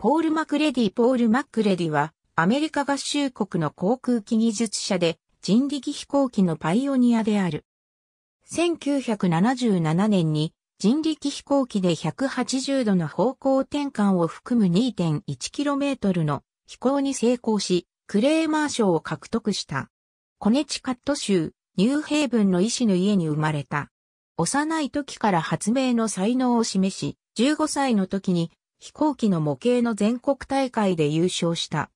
ポール・マクレディポール・マックレディは、アメリカ合衆国の航空機技術者で、人力飛行機のパイオニアである。1977年に、人力飛行機で180度の方向転換を含む 2.1km の飛行に成功し、クレーマー賞を獲得した。コネチカット州、ニューヘイブンの医師の家に生まれた。幼い時から発明の才能を示し、15歳の時に飛行機の模型の全国大会で優勝した。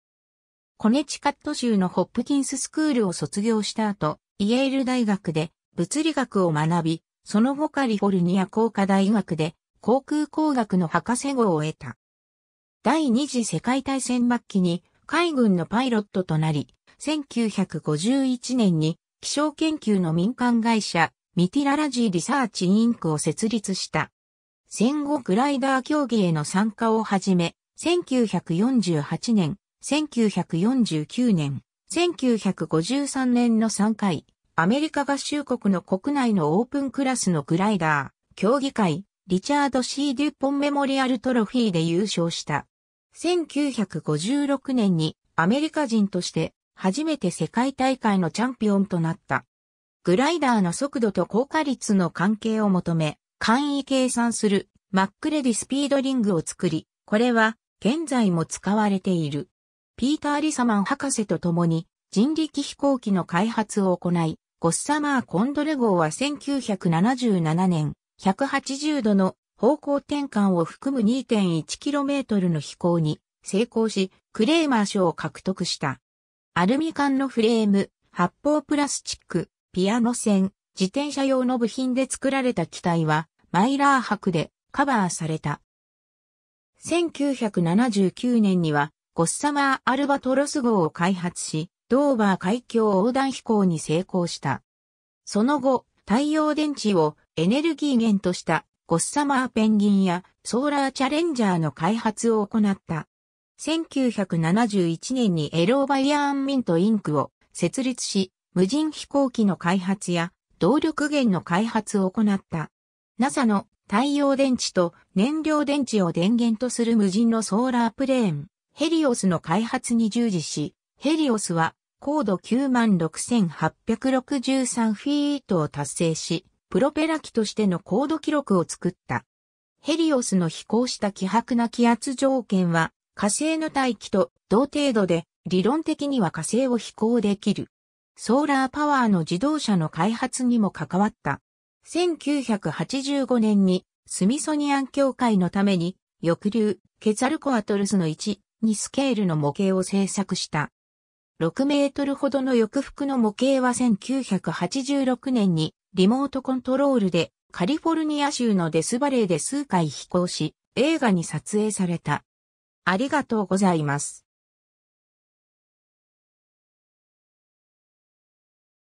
コネチカット州のホップキンススクールを卒業した後、イエール大学で物理学を学び、その後カリフォルニア工科大学で航空工学の博士号を得た。第二次世界大戦末期に海軍のパイロットとなり、1951年に気象研究の民間会社ミティララジーリサーチインクを設立した。戦後グライダー競技への参加をはじめ、1948年、1949年、1953年の3回、アメリカ合衆国の国内のオープンクラスのグライダー、競技会、リチャード・ C・ デュポンメモリアルトロフィーで優勝した。1956年にアメリカ人として初めて世界大会のチャンピオンとなった。グライダーの速度と効果率の関係を求め、簡易計算するマックレディスピードリングを作り、これは現在も使われている。ピーター・リサマン博士と共に人力飛行機の開発を行い、ゴッサマー・コンドレ号は1977年、180度の方向転換を含む 2.1km の飛行に成功し、クレーマー賞を獲得した。アルミ缶のフレーム、発泡プラスチック、ピアノ線、自転車用の部品で作られた機体は、マイラー博でカバーされた。1979年には、ゴッサマー・アルバトロス号を開発し、ドーバー海峡横断飛行に成功した。その後、太陽電池をエネルギー源としたゴッサマーペンギンやソーラーチャレンジャーの開発を行った。1971年にエローバイアンミントインクを設立し、無人飛行機の開発や動力源の開発を行った。NASA の太陽電池と燃料電池を電源とする無人のソーラープレーン、ヘリオスの開発に従事し、ヘリオスは高度96,863フィートを達成し、プロペラ機としての高度記録を作った。ヘリオスの飛行した希薄な気圧条件は、火星の大気と同程度で、理論的には火星を飛行できる。ソーラーパワーの自動車の開発にも関わった。1985年にスミソニアン協会のために翼流ケツァルコアトルスの1、2スケールの模型を制作した。6メートルほどの翼幅の模型は1986年にリモートコントロールでカリフォルニア州のデスバレーで数回飛行し映画に撮影された。ありがとうございます。